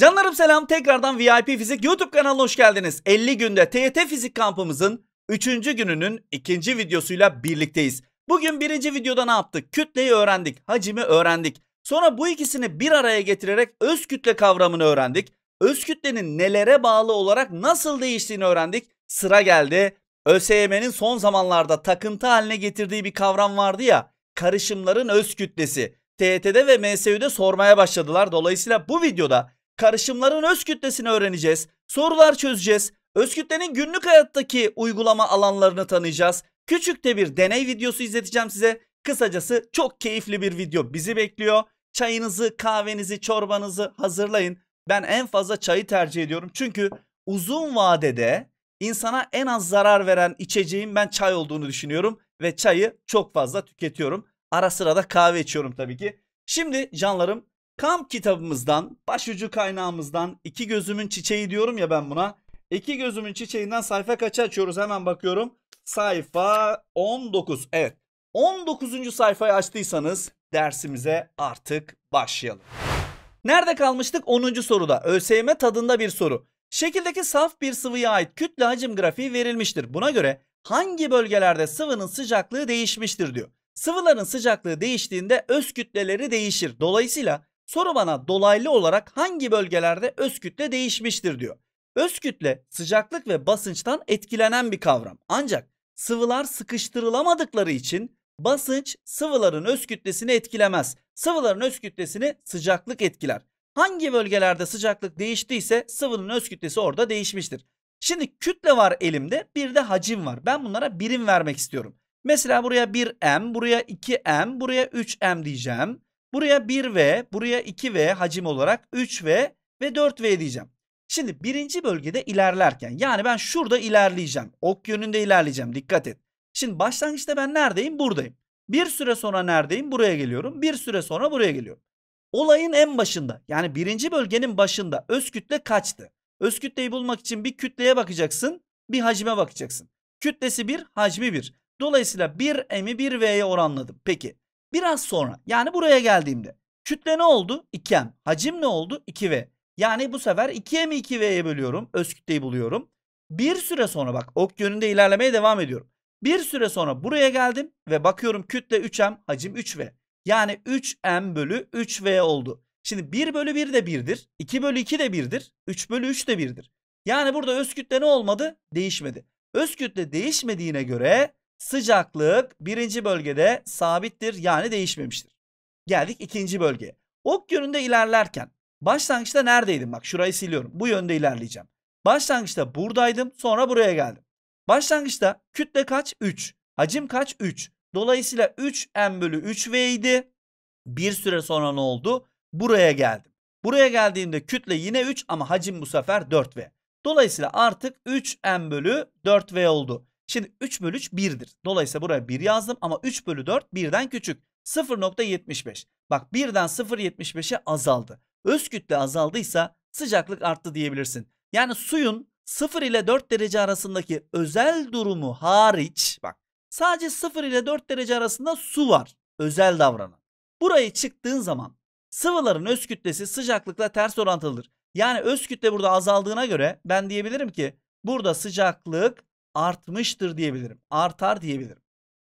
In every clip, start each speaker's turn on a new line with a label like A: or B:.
A: Canlarım selam tekrardan VIP Fizik YouTube kanalına hoş geldiniz. 50 günde TYT Fizik kampımızın 3. gününün 2. videosuyla birlikteyiz. Bugün 1. videoda ne yaptık? Kütleyi öğrendik, hacimi öğrendik. Sonra bu ikisini bir araya getirerek öz kütle kavramını öğrendik. Öz kütlenin nelere bağlı olarak nasıl değiştiğini öğrendik. Sıra geldi. ÖSYM'nin son zamanlarda takıntı haline getirdiği bir kavram vardı ya. Karışımların öz kütlesi. TYT'de ve MSÜ'de sormaya başladılar. Dolayısıyla bu videoda karışımların öz kütlesini öğreneceğiz. Sorular çözeceğiz. Öz kütlenin günlük hayattaki uygulama alanlarını tanıyacağız. Küçük de bir deney videosu izleteceğim size. Kısacası çok keyifli bir video bizi bekliyor. Çayınızı, kahvenizi, çorbanızı hazırlayın. Ben en fazla çayı tercih ediyorum. Çünkü uzun vadede insana en az zarar veren içeceğin ben çay olduğunu düşünüyorum. Ve çayı çok fazla tüketiyorum. Ara sıra da kahve içiyorum tabii ki. Şimdi canlarım Kamp kitabımızdan, başucu kaynağımızdan, iki gözümün çiçeği diyorum ya ben buna. İki gözümün çiçeğinden sayfa kaç açıyoruz hemen bakıyorum. Sayfa 19. Evet. 19. sayfayı açtıysanız dersimize artık başlayalım. Nerede kalmıştık? 10. soruda. ÖSYM tadında bir soru. Şekildeki saf bir sıvıya ait kütle hacim grafiği verilmiştir. Buna göre hangi bölgelerde sıvının sıcaklığı değişmiştir diyor. Sıvıların sıcaklığı değiştiğinde öz kütleleri değişir. Dolayısıyla Soru bana dolaylı olarak hangi bölgelerde öz kütle değişmiştir diyor. Öz kütle sıcaklık ve basınçtan etkilenen bir kavram. Ancak sıvılar sıkıştırılamadıkları için basınç sıvıların öz kütlesini etkilemez. Sıvıların öz kütlesini sıcaklık etkiler. Hangi bölgelerde sıcaklık değiştiyse sıvının öz kütlesi orada değişmiştir. Şimdi kütle var elimde bir de hacim var. Ben bunlara birim vermek istiyorum. Mesela buraya 1m, buraya 2m, buraya 3m diyeceğim. Buraya 1V, buraya 2V hacim olarak 3V ve 4V diyeceğim. Şimdi birinci bölgede ilerlerken yani ben şurada ilerleyeceğim. Ok yönünde ilerleyeceğim dikkat et. Şimdi başlangıçta ben neredeyim? Buradayım. Bir süre sonra neredeyim? Buraya geliyorum. Bir süre sonra buraya geliyorum. Olayın en başında yani birinci bölgenin başında öz kütle kaçtı? Öz kütleyi bulmak için bir kütleye bakacaksın bir hacime bakacaksın. Kütlesi 1 hacmi 1. Dolayısıyla 1 m'i 1 v'ye oranladım. Peki Biraz sonra yani buraya geldiğimde kütle ne oldu? 2m. Hacim ne oldu? 2v. Yani bu sefer 2m'i 2v'ye bölüyorum. Öz kütleyi buluyorum. Bir süre sonra bak ok yönünde ilerlemeye devam ediyorum. Bir süre sonra buraya geldim ve bakıyorum kütle 3m hacim 3v. Yani 3m bölü 3v oldu. Şimdi 1 bölü 1 de 1'dir. 2 bölü 2 de 1'dir. 3 bölü 3 de 1'dir. Yani burada öz kütle ne olmadı? Değişmedi. Öz kütle değişmediğine göre Sıcaklık birinci bölgede sabittir yani değişmemiştir. Geldik ikinci bölgeye. Ok yönünde ilerlerken başlangıçta neredeydim? Bak şurayı siliyorum. Bu yönde ilerleyeceğim. Başlangıçta buradaydım sonra buraya geldim. Başlangıçta kütle kaç? 3. Hacim kaç? 3. Dolayısıyla 3m bölü 3v idi. Bir süre sonra ne oldu? Buraya geldim. Buraya geldiğimde kütle yine 3 ama hacim bu sefer 4v. Dolayısıyla artık 3m bölü 4v oldu. Şimdi 3 bölü 3 1'dir. Dolayısıyla buraya 1 yazdım ama 3 bölü 4 1'den küçük. 0.75. Bak 1'den 0.75'e azaldı. Öz kütle azaldıysa sıcaklık arttı diyebilirsin. Yani suyun 0 ile 4 derece arasındaki özel durumu hariç bak sadece 0 ile 4 derece arasında su var. Özel davranan. Burayı çıktığın zaman sıvıların öz kütlesi sıcaklıkla ters orantılıdır. Yani öz kütle burada azaldığına göre ben diyebilirim ki burada sıcaklık artmıştır diyebilirim. Artar diyebilirim.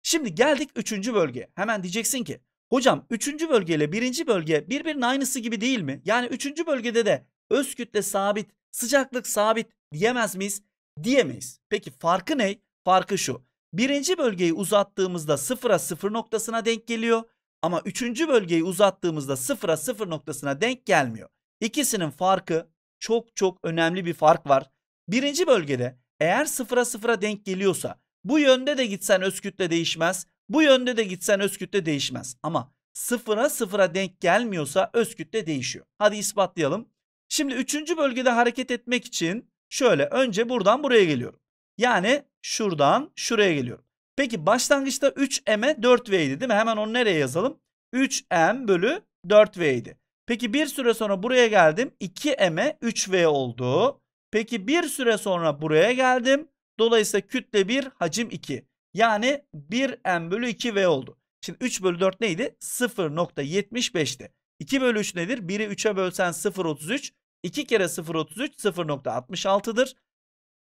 A: Şimdi geldik üçüncü bölgeye. Hemen diyeceksin ki hocam üçüncü bölge ile 1. bölge birbirinin aynısı gibi değil mi? Yani üçüncü bölgede de öz kütle sabit, sıcaklık sabit diyemez miyiz? Diyemeyiz. Peki farkı ne? Farkı şu. Birinci bölgeyi uzattığımızda sıfıra sıfır noktasına denk geliyor. Ama üçüncü bölgeyi uzattığımızda sıfıra sıfır noktasına denk gelmiyor. İkisinin farkı çok çok önemli bir fark var. Birinci bölgede eğer sıfıra sıfıra denk geliyorsa bu yönde de gitsen özkütle değişmez. Bu yönde de gitsen özkütle değişmez. Ama sıfıra sıfıra denk gelmiyorsa özkütle değişiyor. Hadi ispatlayalım. Şimdi üçüncü bölgede hareket etmek için şöyle önce buradan buraya geliyorum. Yani şuradan şuraya geliyorum. Peki başlangıçta 3 m 4v idi değil mi? Hemen onu nereye yazalım? 3m bölü 4v idi. Peki bir süre sonra buraya geldim. 2 m 3v oldu. Peki bir süre sonra buraya geldim. Dolayısıyla kütle 1 hacim 2. Yani 1 m bölü 2 v oldu. Şimdi 3 bölü 4 neydi? 0.75'ti. 2 bölü 3 nedir? 1'i 3'e bölsen 0.33. 2 kere 0.33 0.66'dır.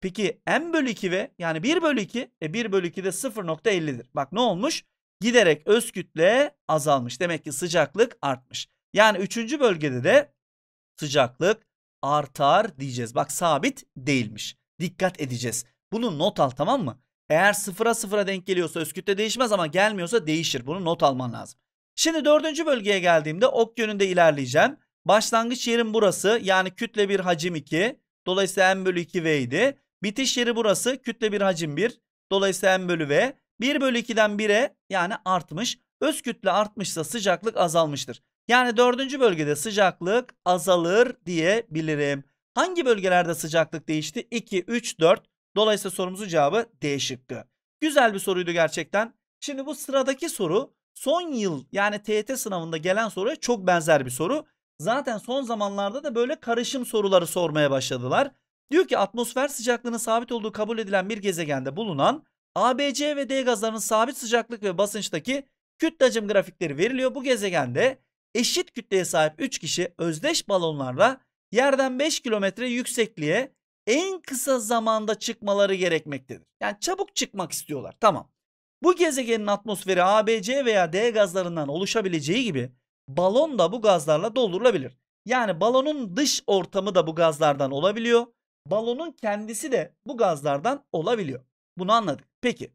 A: Peki m bölü 2 ve yani 1 bölü 2 e 1 bölü 2 de 0.50'dir. Bak ne olmuş? Giderek öz kütle azalmış. Demek ki sıcaklık artmış. Yani 3. bölgede de sıcaklık artar diyeceğiz. Bak sabit değilmiş. Dikkat edeceğiz. Bunu not al tamam mı? Eğer sıfıra sıfıra denk geliyorsa öz kütle değişmez ama gelmiyorsa değişir. Bunu not alman lazım. Şimdi dördüncü bölgeye geldiğimde ok yönünde ilerleyeceğim. Başlangıç yerim burası. Yani kütle 1 hacim 2. Dolayısıyla m bölü 2 v idi. Bitiş yeri burası. Kütle 1 hacim 1. Dolayısıyla m bölü v. 1 bölü 2'den 1'e yani artmış. Öz kütle artmışsa sıcaklık azalmıştır. Yani dördüncü bölgede sıcaklık azalır diyebilirim. Hangi bölgelerde sıcaklık değişti? 2, 3, 4. Dolayısıyla sorumuzun cevabı D şıkkı. Güzel bir soruydu gerçekten. Şimdi bu sıradaki soru son yıl yani TET sınavında gelen soruya çok benzer bir soru. Zaten son zamanlarda da böyle karışım soruları sormaya başladılar. Diyor ki atmosfer sıcaklığının sabit olduğu kabul edilen bir gezegende bulunan ABC ve D gazlarının sabit sıcaklık ve basınçtaki kütle hacim grafikleri veriliyor. Bu gezegende eşit kütleye sahip 3 kişi özdeş balonlarla yerden 5 kilometre yüksekliğe en kısa zamanda çıkmaları gerekmektedir. Yani çabuk çıkmak istiyorlar. Tamam. Bu gezegenin atmosferi ABC veya D gazlarından oluşabileceği gibi balon da bu gazlarla doldurulabilir. Yani balonun dış ortamı da bu gazlardan olabiliyor. Balonun kendisi de bu gazlardan olabiliyor. Bunu anladık. Peki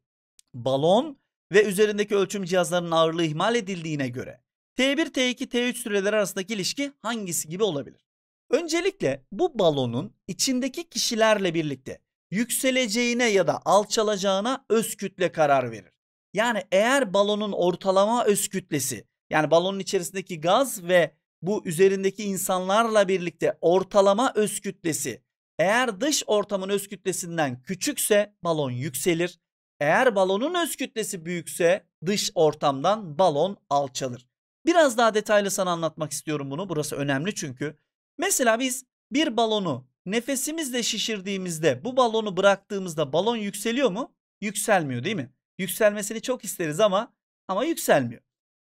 A: balon ve üzerindeki ölçüm cihazlarının ağırlığı ihmal edildiğine göre T1, T2, T3 süreleri arasındaki ilişki hangisi gibi olabilir? Öncelikle bu balonun içindeki kişilerle birlikte yükseleceğine ya da alçalacağına öz kütle karar verir. Yani eğer balonun ortalama öz kütlesi yani balonun içerisindeki gaz ve bu üzerindeki insanlarla birlikte ortalama öz kütlesi eğer dış ortamın öz kütlesinden küçükse balon yükselir. Eğer balonun öz kütlesi büyükse dış ortamdan balon alçalır. Biraz daha detaylı sana anlatmak istiyorum bunu. Burası önemli çünkü. Mesela biz bir balonu nefesimizle şişirdiğimizde bu balonu bıraktığımızda balon yükseliyor mu? Yükselmiyor değil mi? Yükselmesini çok isteriz ama ama yükselmiyor.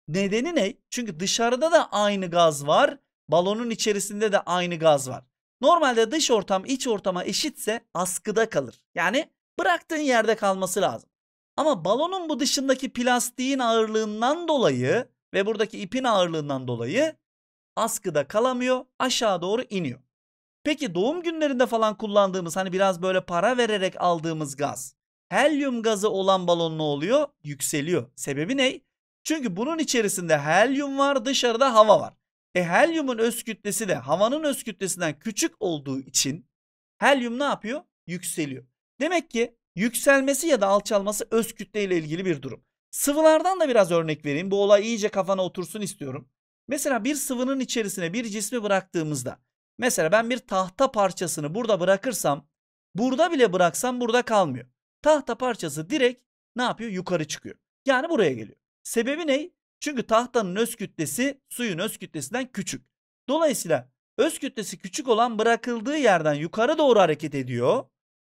A: Nedeni ne? Çünkü dışarıda da aynı gaz var. Balonun içerisinde de aynı gaz var. Normalde dış ortam iç ortama eşitse askıda kalır. Yani bıraktığın yerde kalması lazım. Ama balonun bu dışındaki plastiğin ağırlığından dolayı ve buradaki ipin ağırlığından dolayı askıda kalamıyor aşağı doğru iniyor. Peki doğum günlerinde falan kullandığımız hani biraz böyle para vererek aldığımız gaz. Helyum gazı olan balon ne oluyor? Yükseliyor. Sebebi ne? Çünkü bunun içerisinde helyum var dışarıda hava var. E helyumun öz kütlesi de havanın öz kütlesinden küçük olduğu için helyum ne yapıyor? Yükseliyor. Demek ki yükselmesi ya da alçalması öz kütleyle ilgili bir durum. Sıvılardan da biraz örnek vereyim. Bu olay iyice kafana otursun istiyorum. Mesela bir sıvının içerisine bir cismi bıraktığımızda mesela ben bir tahta parçasını burada bırakırsam burada bile bıraksam burada kalmıyor. Tahta parçası direkt ne yapıyor? Yukarı çıkıyor. Yani buraya geliyor. Sebebi ne? Çünkü tahtanın öz kütlesi suyun öz kütlesinden küçük. Dolayısıyla öz kütlesi küçük olan bırakıldığı yerden yukarı doğru hareket ediyor.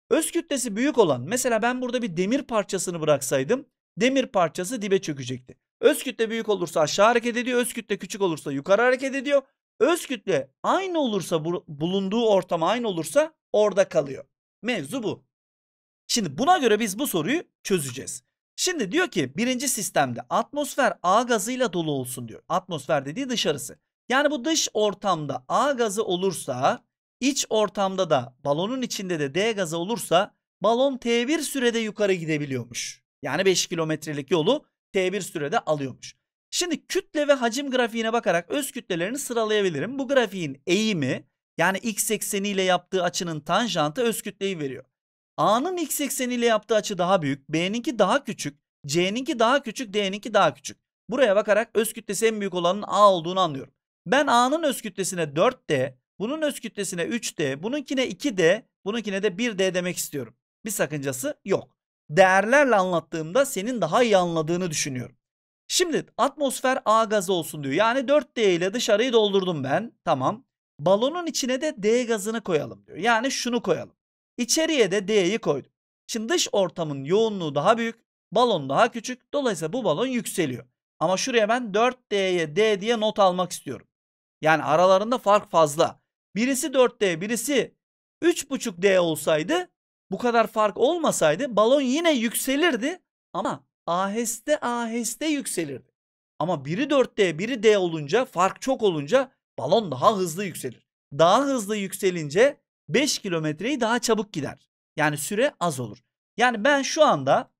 A: Öz kütlesi büyük olan mesela ben burada bir demir parçasını bıraksaydım demir parçası dibe çökecekti. Öz kütle büyük olursa aşağı hareket ediyor. Öz kütle küçük olursa yukarı hareket ediyor. Öz kütle aynı olursa bu, bulunduğu ortama aynı olursa orada kalıyor. Mevzu bu. Şimdi buna göre biz bu soruyu çözeceğiz. Şimdi diyor ki birinci sistemde atmosfer A gazıyla dolu olsun diyor. Atmosfer dediği dışarısı. Yani bu dış ortamda A gazı olursa iç ortamda da balonun içinde de D gazı olursa balon T1 sürede yukarı gidebiliyormuş. Yani 5 kilometrelik yolu T1 sürede alıyormuş. Şimdi kütle ve hacim grafiğine bakarak öz kütlelerini sıralayabilirim. Bu grafiğin eğimi yani x ekseni ile yaptığı açının tanjantı öz kütleyi veriyor. A'nın x ekseni ile yaptığı açı daha büyük, B'ninki daha küçük, C'ninki daha küçük, D'ninki daha küçük. Buraya bakarak öz kütlesi en büyük olanın A olduğunu anlıyorum. Ben A'nın öz kütlesine 4D, bunun öz kütlesine 3D, bununkine 2D, bununkine de 1D demek istiyorum. Bir sakıncası yok değerlerle anlattığımda senin daha iyi anladığını düşünüyorum. Şimdi atmosfer A gazı olsun diyor. Yani 4D ile dışarıyı doldurdum ben. Tamam. Balonun içine de D gazını koyalım diyor. Yani şunu koyalım. İçeriye de D'yi koydum. Şimdi dış ortamın yoğunluğu daha büyük. Balon daha küçük. Dolayısıyla bu balon yükseliyor. Ama şuraya ben 4D'ye D diye not almak istiyorum. Yani aralarında fark fazla. Birisi 4D birisi 3.5D olsaydı bu kadar fark olmasaydı balon yine yükselirdi ama aheste aheste yükselirdi. Ama biri 4D biri D olunca fark çok olunca balon daha hızlı yükselir. Daha hızlı yükselince 5 kilometreyi daha çabuk gider. Yani süre az olur. Yani ben şu anda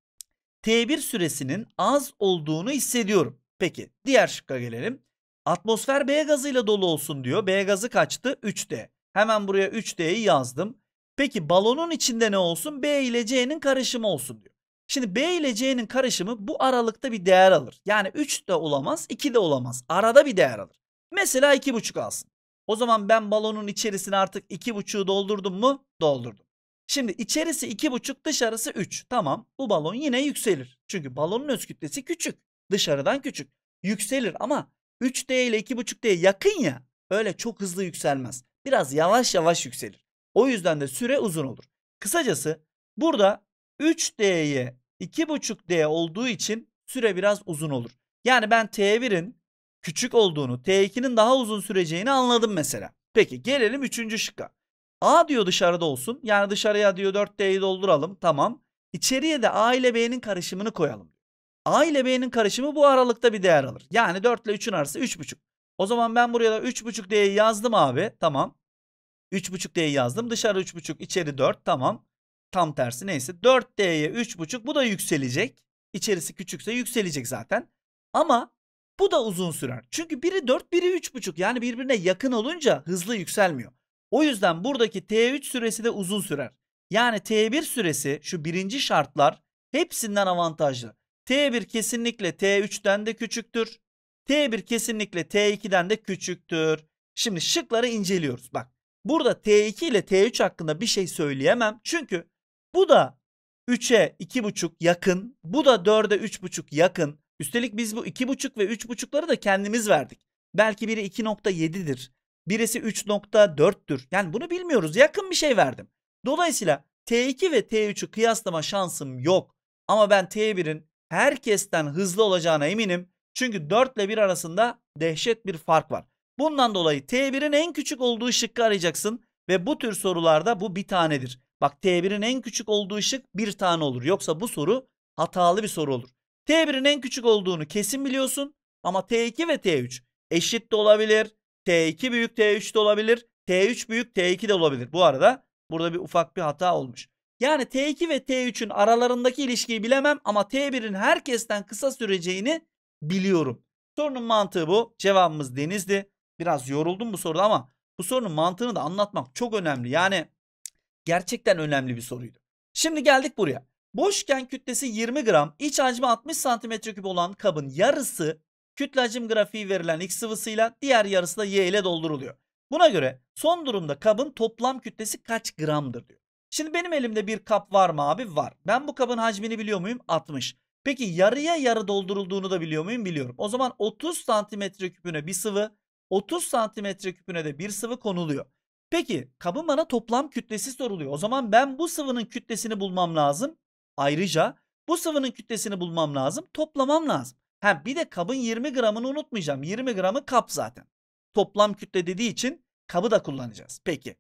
A: T1 süresinin az olduğunu hissediyorum. Peki diğer şıkka gelelim. Atmosfer B gazıyla dolu olsun diyor. B gazı kaçtı? 3D. Hemen buraya 3D'yi yazdım. Peki balonun içinde ne olsun? B ile C'nin karışımı olsun diyor. Şimdi B ile C'nin karışımı bu aralıkta bir değer alır. Yani 3 de olamaz, 2 de olamaz. Arada bir değer alır. Mesela 2,5 alsın. O zaman ben balonun içerisine artık 2,5'u doldurdum mu? Doldurdum. Şimdi içerisi 2,5 dışarısı 3. Tamam bu balon yine yükselir. Çünkü balonun öz kütlesi küçük. Dışarıdan küçük. Yükselir ama 3D ile 2,5D yakın ya. Öyle çok hızlı yükselmez. Biraz yavaş yavaş yükselir. O yüzden de süre uzun olur. Kısacası burada 3D'ye 2,5D olduğu için süre biraz uzun olur. Yani ben T1'in küçük olduğunu, T2'nin daha uzun süreceğini anladım mesela. Peki gelelim 3. şıkka. A diyor dışarıda olsun. Yani dışarıya diyor 4D'yi dolduralım. Tamam. İçeriye de A ile B'nin karışımını koyalım. A ile B'nin karışımı bu aralıkta bir değer alır. Yani 4 ile 3'ün arası 3,5. O zaman ben buraya da 3,5 D'yi yazdım abi. Tamam. 3.5 diye yazdım. Dışarı 3.5 içeri 4 tamam. Tam tersi neyse 4D'ye 3.5 bu da yükselecek. İçerisi küçükse yükselecek zaten. Ama bu da uzun sürer. Çünkü biri 4 biri 3.5 yani birbirine yakın olunca hızlı yükselmiyor. O yüzden buradaki T3 süresi de uzun sürer. Yani T1 süresi şu birinci şartlar hepsinden avantajlı. T1 kesinlikle T3'ten de küçüktür. T1 kesinlikle T2'den de küçüktür. Şimdi şıkları inceliyoruz. Bak Burada T2 ile T3 hakkında bir şey söyleyemem. Çünkü bu da 3'e 2,5 yakın. Bu da 4'e 3,5 yakın. Üstelik biz bu 2,5 ve 3,5'ları da kendimiz verdik. Belki biri 2.7'dir. Birisi 3.4'tür. Yani bunu bilmiyoruz. Yakın bir şey verdim. Dolayısıyla T2 ve T3'ü kıyaslama şansım yok. Ama ben T1'in herkesten hızlı olacağına eminim. Çünkü 4 ile 1 arasında dehşet bir fark var. Bundan dolayı T1'in en küçük olduğu şıkkı arayacaksın ve bu tür sorularda bu bir tanedir. Bak T1'in en küçük olduğu şık bir tane olur. Yoksa bu soru hatalı bir soru olur. T1'in en küçük olduğunu kesin biliyorsun ama T2 ve T3 eşit de olabilir. T2 büyük T3 de olabilir. T3 büyük T2 de olabilir. Bu arada burada bir ufak bir hata olmuş. Yani T2 ve T3'ün aralarındaki ilişkiyi bilemem ama T1'in herkesten kısa süreceğini biliyorum. Sorunun mantığı bu. Cevabımız Deniz'di biraz yoruldum bu soruda ama bu sorunun mantığını da anlatmak çok önemli. Yani gerçekten önemli bir soruydu. Şimdi geldik buraya. Boşken kütlesi 20 gram, iç hacmi 60 cm3 olan kabın yarısı kütle hacim grafiği verilen x sıvısıyla diğer yarısı da y ile dolduruluyor. Buna göre son durumda kabın toplam kütlesi kaç gramdır diyor. Şimdi benim elimde bir kap var mı abi? Var. Ben bu kabın hacmini biliyor muyum? 60. Peki yarıya yarı doldurulduğunu da biliyor muyum? Biliyorum. O zaman 30 santimetre küpüne bir sıvı 30 santimetre küpüne de bir sıvı konuluyor. Peki kabın bana toplam kütlesi soruluyor. O zaman ben bu sıvının kütlesini bulmam lazım. Ayrıca bu sıvının kütlesini bulmam lazım. Toplamam lazım. Ha bir de kabın 20 gramını unutmayacağım. 20 gramı kap zaten. Toplam kütle dediği için kabı da kullanacağız. Peki.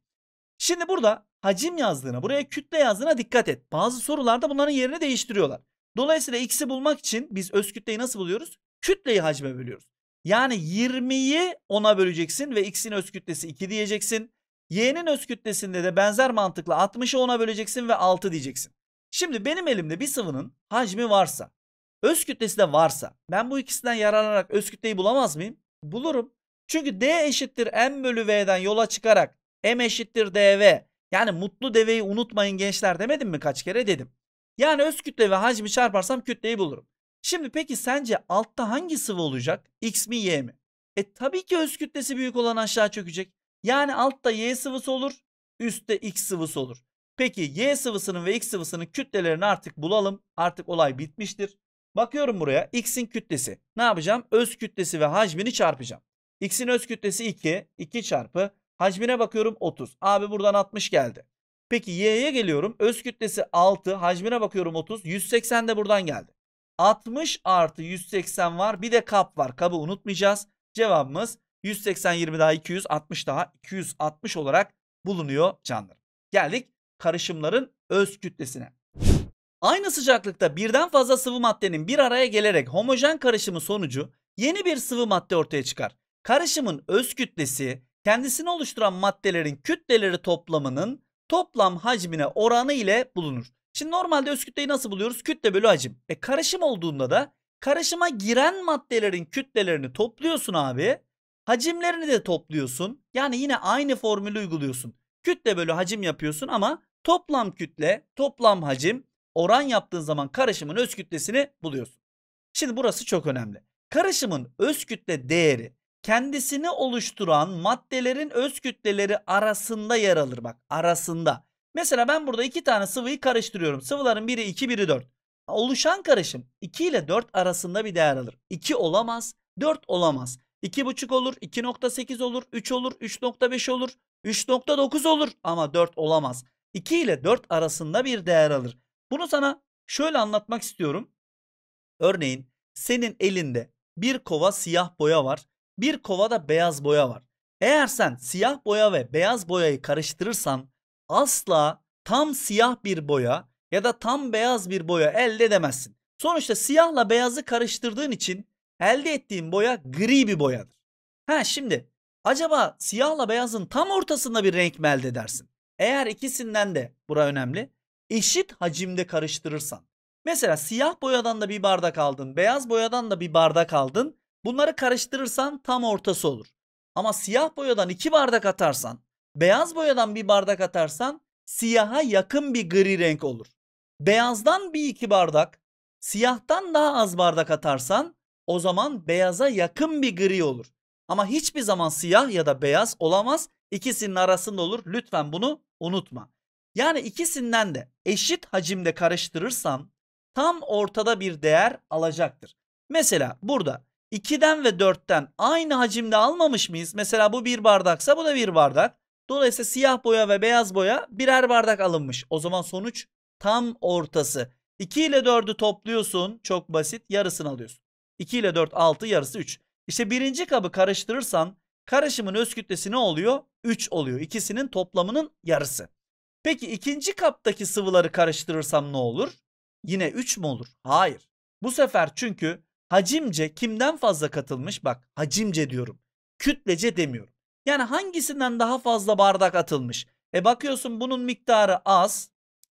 A: Şimdi burada hacim yazdığına, buraya kütle yazdığına dikkat et. Bazı sorularda bunların yerini değiştiriyorlar. Dolayısıyla x'i bulmak için biz öz kütleyi nasıl buluyoruz? Kütleyi hacme bölüyoruz. Yani 20'yi 10'a böleceksin ve x'in öz kütlesi 2 diyeceksin. Y'nin öz kütlesinde de benzer mantıkla 60'ı 10'a böleceksin ve 6 diyeceksin. Şimdi benim elimde bir sıvının hacmi varsa, öz kütlesi de varsa ben bu ikisinden yararlanarak öz kütleyi bulamaz mıyım? Bulurum. Çünkü D eşittir M bölü V'den yola çıkarak M eşittir DV yani mutlu deveyi unutmayın gençler demedim mi kaç kere dedim. Yani öz kütle ve hacmi çarparsam kütleyi bulurum. Şimdi peki sence altta hangi sıvı olacak? X mi Y mi? E tabii ki öz kütlesi büyük olan aşağı çökecek. Yani altta Y sıvısı olur, üstte X sıvısı olur. Peki Y sıvısının ve X sıvısının kütlelerini artık bulalım. Artık olay bitmiştir. Bakıyorum buraya X'in kütlesi. Ne yapacağım? Öz kütlesi ve hacmini çarpacağım. X'in öz kütlesi 2. 2 çarpı. Hacmine bakıyorum 30. Abi buradan 60 geldi. Peki Y'ye geliyorum. Öz kütlesi 6. Hacmine bakıyorum 30. 180 de buradan geldi. 60 artı 180 var. Bir de kap var. Kabı unutmayacağız. Cevabımız 180 20 daha 200 60 daha 260 olarak bulunuyor canlarım. Geldik karışımların öz kütlesine. Aynı sıcaklıkta birden fazla sıvı maddenin bir araya gelerek homojen karışımı sonucu yeni bir sıvı madde ortaya çıkar. Karışımın öz kütlesi kendisini oluşturan maddelerin kütleleri toplamının toplam hacmine oranı ile bulunur. Şimdi normalde öz kütleyi nasıl buluyoruz? Kütle bölü hacim. E karışım olduğunda da karışıma giren maddelerin kütlelerini topluyorsun abi. Hacimlerini de topluyorsun. Yani yine aynı formülü uyguluyorsun. Kütle bölü hacim yapıyorsun ama toplam kütle, toplam hacim oran yaptığın zaman karışımın öz kütlesini buluyorsun. Şimdi burası çok önemli. Karışımın öz kütle değeri kendisini oluşturan maddelerin öz kütleleri arasında yer alır. Bak arasında. Mesela ben burada iki tane sıvıyı karıştırıyorum. Sıvıların biri 2, biri 4. Oluşan karışım 2 ile 4 arasında bir değer alır. 2 olamaz, 4 olamaz. 2,5 olur, 2.8 olur, 3 olur, 3.5 olur, 3.9 olur ama 4 olamaz. 2 ile 4 arasında bir değer alır. Bunu sana şöyle anlatmak istiyorum. Örneğin senin elinde bir kova siyah boya var, bir kova da beyaz boya var. Eğer sen siyah boya ve beyaz boyayı karıştırırsan asla tam siyah bir boya ya da tam beyaz bir boya elde edemezsin. Sonuçta siyahla beyazı karıştırdığın için elde ettiğin boya gri bir boyadır. Ha şimdi acaba siyahla beyazın tam ortasında bir renk mi elde edersin? Eğer ikisinden de bura önemli eşit hacimde karıştırırsan. Mesela siyah boyadan da bir bardak aldın, beyaz boyadan da bir bardak aldın. Bunları karıştırırsan tam ortası olur. Ama siyah boyadan iki bardak atarsan Beyaz boyadan bir bardak atarsan siyaha yakın bir gri renk olur. Beyazdan bir iki bardak, siyahtan daha az bardak atarsan o zaman beyaza yakın bir gri olur. Ama hiçbir zaman siyah ya da beyaz olamaz. İkisinin arasında olur. Lütfen bunu unutma. Yani ikisinden de eşit hacimde karıştırırsam tam ortada bir değer alacaktır. Mesela burada 2'den ve 4'ten aynı hacimde almamış mıyız? Mesela bu bir bardaksa bu da bir bardak. Dolayısıyla siyah boya ve beyaz boya birer bardak alınmış. O zaman sonuç tam ortası. 2 ile 4'ü topluyorsun. Çok basit. Yarısını alıyorsun. 2 ile 4 6 yarısı 3. İşte birinci kabı karıştırırsan karışımın öz kütlesi ne oluyor? 3 oluyor. İkisinin toplamının yarısı. Peki ikinci kaptaki sıvıları karıştırırsam ne olur? Yine 3 mü olur? Hayır. Bu sefer çünkü hacimce kimden fazla katılmış? Bak hacimce diyorum. Kütlece demiyorum. Yani hangisinden daha fazla bardak atılmış? E bakıyorsun bunun miktarı az,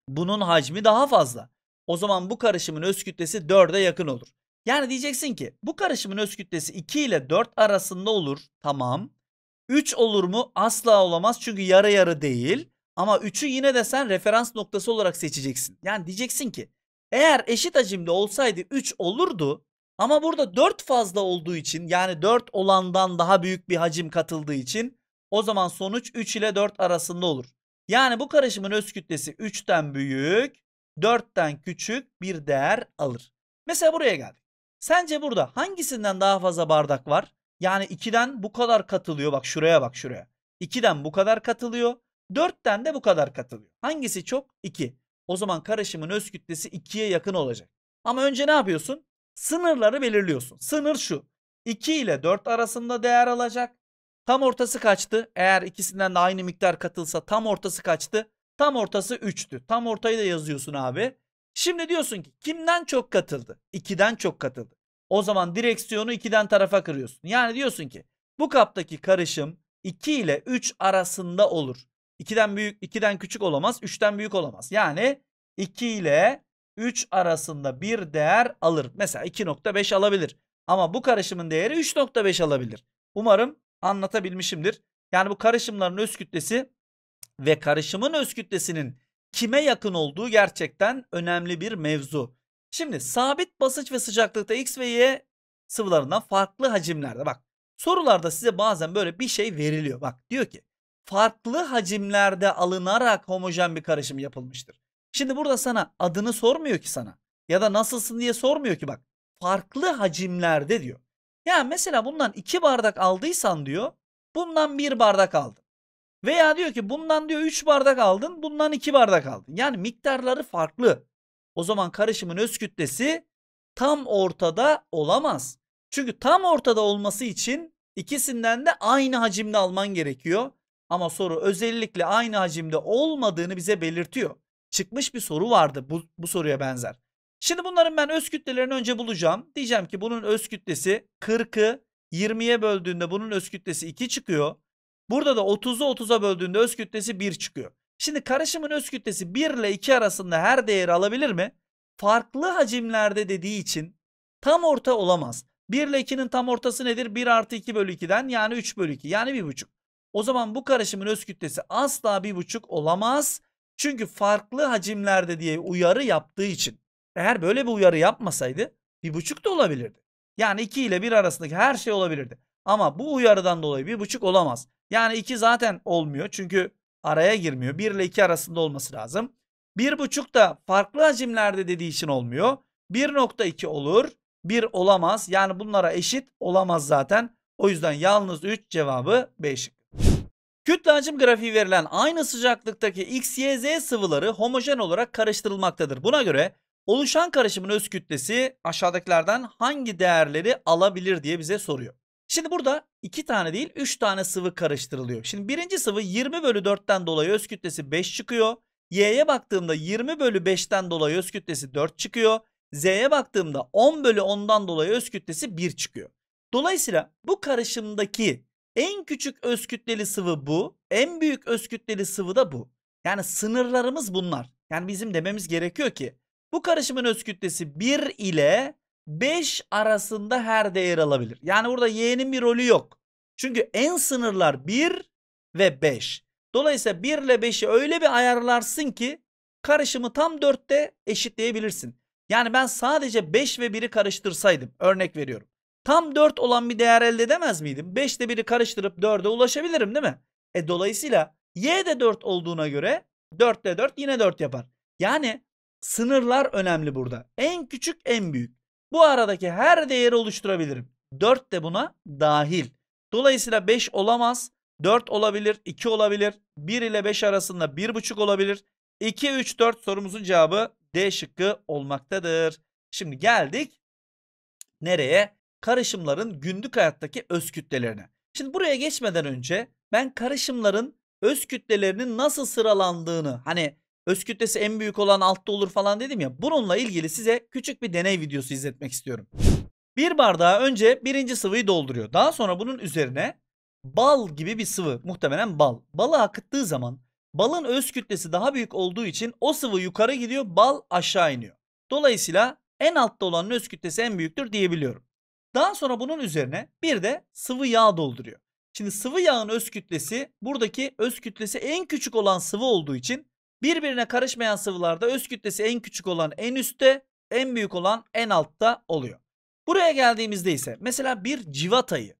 A: bunun hacmi daha fazla. O zaman bu karışımın öz kütlesi 4'e yakın olur. Yani diyeceksin ki bu karışımın öz kütlesi 2 ile 4 arasında olur. Tamam. 3 olur mu? Asla olamaz çünkü yarı yarı değil. Ama 3'ü yine de sen referans noktası olarak seçeceksin. Yani diyeceksin ki eğer eşit hacimde olsaydı 3 olurdu ama burada 4 fazla olduğu için yani 4 olandan daha büyük bir hacim katıldığı için o zaman sonuç 3 ile 4 arasında olur. Yani bu karışımın öz kütlesi 3'ten büyük, 4'ten küçük bir değer alır. Mesela buraya geldik. Sence burada hangisinden daha fazla bardak var? Yani 2'den bu kadar katılıyor. Bak şuraya bak şuraya. 2'den bu kadar katılıyor. 4'ten de bu kadar katılıyor. Hangisi çok? 2. O zaman karışımın öz kütlesi 2'ye yakın olacak. Ama önce ne yapıyorsun? Sınırları belirliyorsun. Sınır şu. 2 ile 4 arasında değer alacak. Tam ortası kaçtı? Eğer ikisinden de aynı miktar katılsa tam ortası kaçtı? Tam ortası 3'tü. Tam ortayı da yazıyorsun abi. Şimdi diyorsun ki kimden çok katıldı? 2'den çok katıldı. O zaman direksiyonu 2'den tarafa kırıyorsun. Yani diyorsun ki bu kaptaki karışım 2 ile 3 arasında olur. 2'den büyük, 2'den küçük olamaz, 3'ten büyük olamaz. Yani 2 ile 3 arasında bir değer alır. Mesela 2.5 alabilir. Ama bu karışımın değeri 3.5 alabilir. Umarım anlatabilmişimdir. Yani bu karışımların öz kütlesi ve karışımın öz kütlesinin kime yakın olduğu gerçekten önemli bir mevzu. Şimdi sabit basınç ve sıcaklıkta X ve Y sıvılarından farklı hacimlerde bak. Sorularda size bazen böyle bir şey veriliyor. Bak diyor ki farklı hacimlerde alınarak homojen bir karışım yapılmıştır. Şimdi burada sana adını sormuyor ki sana. Ya da nasılsın diye sormuyor ki bak. Farklı hacimlerde diyor. Ya mesela bundan iki bardak aldıysan diyor. Bundan bir bardak aldın. Veya diyor ki bundan diyor üç bardak aldın. Bundan iki bardak aldın. Yani miktarları farklı. O zaman karışımın öz kütlesi tam ortada olamaz. Çünkü tam ortada olması için ikisinden de aynı hacimde alman gerekiyor. Ama soru özellikle aynı hacimde olmadığını bize belirtiyor çıkmış bir soru vardı bu, bu soruya benzer. Şimdi bunların ben öz kütlelerini önce bulacağım. Diyeceğim ki bunun öz kütlesi 40'ı 20'ye böldüğünde bunun öz kütlesi 2 çıkıyor. Burada da 30'u 30'a böldüğünde öz kütlesi 1 çıkıyor. Şimdi karışımın öz kütlesi 1 ile 2 arasında her değeri alabilir mi? Farklı hacimlerde dediği için tam orta olamaz. 1 ile 2'nin tam ortası nedir? 1 artı 2 bölü 2'den yani 3 bölü 2 yani 1,5. O zaman bu karışımın öz kütlesi asla 1,5 olamaz. Çünkü farklı hacimlerde diye uyarı yaptığı için eğer böyle bir uyarı yapmasaydı bir buçuk da olabilirdi. Yani 2 ile 1 arasındaki her şey olabilirdi. Ama bu uyarıdan dolayı bir buçuk olamaz. Yani 2 zaten olmuyor çünkü araya girmiyor. 1 ile 2 arasında olması lazım. Bir buçuk da farklı hacimlerde dediği için olmuyor. 1.2 olur. 1 olamaz. Yani bunlara eşit olamaz zaten. O yüzden yalnız 3 cevabı B Kütle hacim grafiği verilen aynı sıcaklıktaki x, y, z sıvıları homojen olarak karıştırılmaktadır. Buna göre oluşan karışımın öz kütlesi aşağıdakilerden hangi değerleri alabilir diye bize soruyor. Şimdi burada iki tane değil üç tane sıvı karıştırılıyor. Şimdi birinci sıvı 20 bölü 4'ten dolayı öz kütlesi 5 çıkıyor. Y'ye baktığımda 20 bölü 5'ten dolayı öz kütlesi 4 çıkıyor. Z'ye baktığımda 10 bölü 10'dan dolayı öz kütlesi 1 çıkıyor. Dolayısıyla bu karışımdaki en küçük öz kütleli sıvı bu. En büyük öz kütleli sıvı da bu. Yani sınırlarımız bunlar. Yani bizim dememiz gerekiyor ki bu karışımın öz kütlesi 1 ile 5 arasında her değer alabilir. Yani burada y'nin bir rolü yok. Çünkü en sınırlar 1 ve 5. Dolayısıyla 1 ile 5'i öyle bir ayarlarsın ki karışımı tam 4'te eşitleyebilirsin. Yani ben sadece 5 ve 1'i karıştırsaydım örnek veriyorum tam 4 olan bir değer elde edemez miydim? 5'te 1'i karıştırıp 4'e ulaşabilirim değil mi? E dolayısıyla y de 4 olduğuna göre 4 ile 4 yine 4 yapar. Yani sınırlar önemli burada. En küçük en büyük. Bu aradaki her değeri oluşturabilirim. 4 de buna dahil. Dolayısıyla 5 olamaz. 4 olabilir, 2 olabilir. 1 ile 5 arasında 1,5 olabilir. 2, 3, 4 sorumuzun cevabı D şıkkı olmaktadır. Şimdi geldik nereye? karışımların günlük hayattaki öz kütlelerini. Şimdi buraya geçmeden önce ben karışımların öz kütlelerinin nasıl sıralandığını hani öz kütlesi en büyük olan altta olur falan dedim ya bununla ilgili size küçük bir deney videosu izletmek istiyorum. Bir bardağa önce birinci sıvıyı dolduruyor. Daha sonra bunun üzerine bal gibi bir sıvı muhtemelen bal. Balı akıttığı zaman balın öz kütlesi daha büyük olduğu için o sıvı yukarı gidiyor bal aşağı iniyor. Dolayısıyla en altta olanın öz kütlesi en büyüktür diyebiliyorum. Daha sonra bunun üzerine bir de sıvı yağ dolduruyor. Şimdi sıvı yağın öz kütlesi buradaki öz kütlesi en küçük olan sıvı olduğu için birbirine karışmayan sıvılarda öz kütlesi en küçük olan en üstte en büyük olan en altta oluyor. Buraya geldiğimizde ise mesela bir civatayı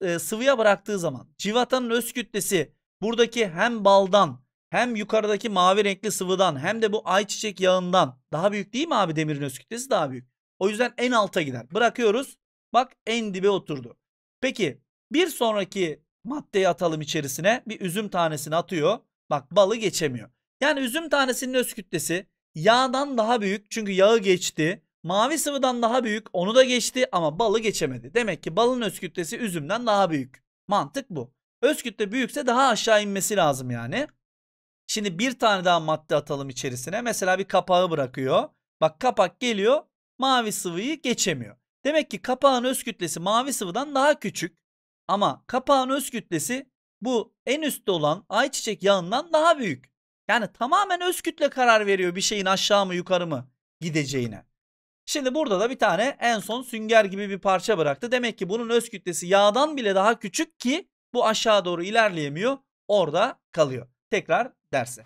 A: e, sıvıya bıraktığı zaman civatanın öz kütlesi buradaki hem baldan hem yukarıdaki mavi renkli sıvıdan hem de bu ayçiçek yağından daha büyük değil mi abi demirin öz kütlesi daha büyük. O yüzden en alta gider. Bırakıyoruz Bak en dibe oturdu. Peki bir sonraki maddeyi atalım içerisine. Bir üzüm tanesini atıyor. Bak balı geçemiyor. Yani üzüm tanesinin öz kütlesi yağdan daha büyük. Çünkü yağı geçti. Mavi sıvıdan daha büyük. Onu da geçti ama balı geçemedi. Demek ki balın öz kütlesi üzümden daha büyük. Mantık bu. Öz kütle büyükse daha aşağı inmesi lazım yani. Şimdi bir tane daha madde atalım içerisine. Mesela bir kapağı bırakıyor. Bak kapak geliyor. Mavi sıvıyı geçemiyor. Demek ki kapağın öz kütlesi mavi sıvıdan daha küçük. Ama kapağın öz kütlesi bu en üstte olan ayçiçek yağından daha büyük. Yani tamamen öz kütle karar veriyor bir şeyin aşağı mı yukarı mı gideceğine. Şimdi burada da bir tane en son sünger gibi bir parça bıraktı. Demek ki bunun öz kütlesi yağdan bile daha küçük ki bu aşağı doğru ilerleyemiyor. Orada kalıyor. Tekrar derse.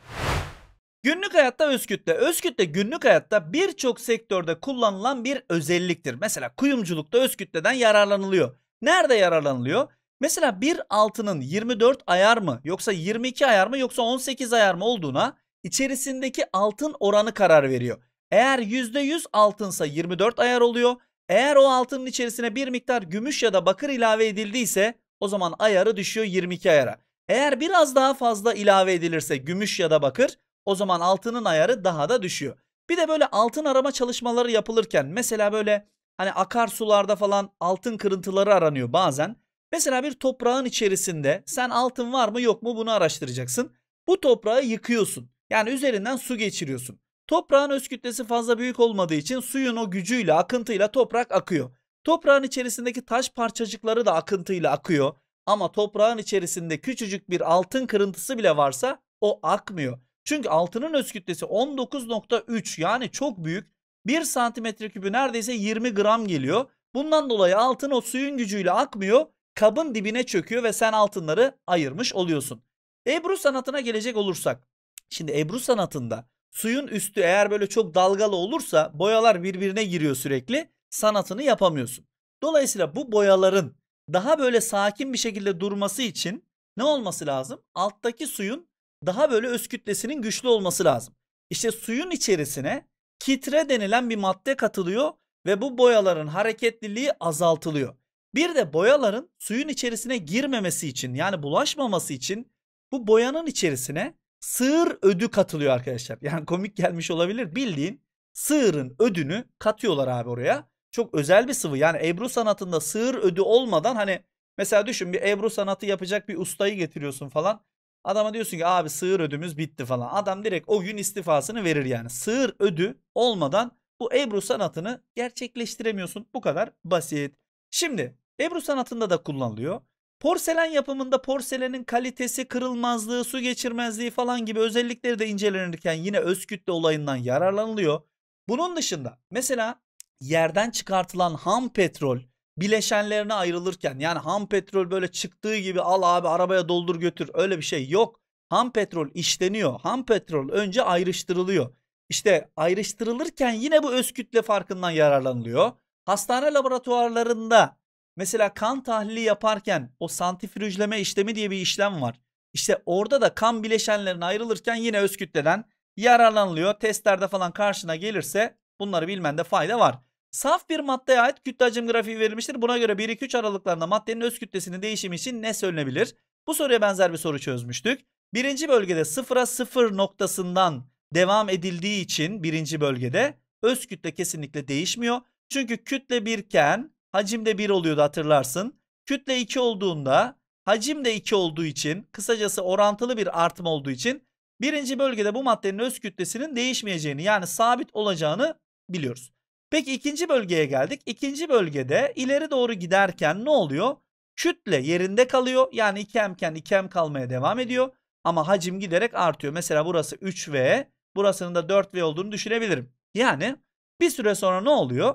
A: Günlük hayatta özkütle. Özkütle günlük hayatta birçok sektörde kullanılan bir özelliktir. Mesela kuyumculukta özkütleden yararlanılıyor. Nerede yararlanılıyor? Mesela bir altının 24 ayar mı yoksa 22 ayar mı yoksa 18 ayar mı olduğuna içerisindeki altın oranı karar veriyor. Eğer %100 altınsa 24 ayar oluyor. Eğer o altının içerisine bir miktar gümüş ya da bakır ilave edildiyse o zaman ayarı düşüyor 22 ayara. Eğer biraz daha fazla ilave edilirse gümüş ya da bakır o zaman altının ayarı daha da düşüyor. Bir de böyle altın arama çalışmaları yapılırken mesela böyle hani akarsularda falan altın kırıntıları aranıyor bazen. Mesela bir toprağın içerisinde sen altın var mı yok mu bunu araştıracaksın. Bu toprağı yıkıyorsun. Yani üzerinden su geçiriyorsun. Toprağın öz kütlesi fazla büyük olmadığı için suyun o gücüyle akıntıyla toprak akıyor. Toprağın içerisindeki taş parçacıkları da akıntıyla akıyor. Ama toprağın içerisinde küçücük bir altın kırıntısı bile varsa o akmıyor. Çünkü altının öz kütlesi 19.3 yani çok büyük. 1 santimetre kübü neredeyse 20 gram geliyor. Bundan dolayı altın o suyun gücüyle akmıyor. Kabın dibine çöküyor ve sen altınları ayırmış oluyorsun. Ebru sanatına gelecek olursak. Şimdi Ebru sanatında suyun üstü eğer böyle çok dalgalı olursa boyalar birbirine giriyor sürekli. Sanatını yapamıyorsun. Dolayısıyla bu boyaların daha böyle sakin bir şekilde durması için ne olması lazım? Alttaki suyun daha böyle öz kütlesinin güçlü olması lazım. İşte suyun içerisine kitre denilen bir madde katılıyor ve bu boyaların hareketliliği azaltılıyor. Bir de boyaların suyun içerisine girmemesi için yani bulaşmaması için bu boyanın içerisine sığır ödü katılıyor arkadaşlar. Yani komik gelmiş olabilir. Bildiğin sığırın ödünü katıyorlar abi oraya. Çok özel bir sıvı. Yani Ebru sanatında sığır ödü olmadan hani mesela düşün bir Ebru sanatı yapacak bir ustayı getiriyorsun falan. Adama diyorsun ki abi sığır ödümüz bitti falan. Adam direkt o gün istifasını verir yani. Sığır ödü olmadan bu Ebru sanatını gerçekleştiremiyorsun. Bu kadar basit. Şimdi Ebru sanatında da kullanılıyor. Porselen yapımında porselenin kalitesi, kırılmazlığı, su geçirmezliği falan gibi özellikleri de incelenirken yine öz kütle olayından yararlanılıyor. Bunun dışında mesela yerden çıkartılan ham petrol bileşenlerine ayrılırken yani ham petrol böyle çıktığı gibi al abi arabaya doldur götür öyle bir şey yok. Ham petrol işleniyor. Ham petrol önce ayrıştırılıyor. İşte ayrıştırılırken yine bu öz kütle farkından yararlanılıyor. Hastane laboratuvarlarında mesela kan tahlili yaparken o santifrüjleme işlemi diye bir işlem var. İşte orada da kan bileşenlerine ayrılırken yine öz kütleden yararlanılıyor. Testlerde falan karşına gelirse bunları bilmende fayda var. Saf bir maddeye ait kütle hacim grafiği verilmiştir. Buna göre 1-2-3 aralıklarında maddenin öz kütlesinin değişimi için ne söylenebilir? Bu soruya benzer bir soru çözmüştük. Birinci bölgede sıfıra sıfır noktasından devam edildiği için birinci bölgede öz kütle kesinlikle değişmiyor. Çünkü kütle birken hacim de 1 oluyordu hatırlarsın. Kütle 2 olduğunda hacim de 2 olduğu için kısacası orantılı bir artım olduğu için birinci bölgede bu maddenin öz kütlesinin değişmeyeceğini yani sabit olacağını biliyoruz. Peki ikinci bölgeye geldik. İkinci bölgede ileri doğru giderken ne oluyor? Kütle yerinde kalıyor. Yani 2M iken 2M kalmaya devam ediyor. Ama hacim giderek artıyor. Mesela burası 3V, burasının da 4V olduğunu düşünebilirim. Yani bir süre sonra ne oluyor?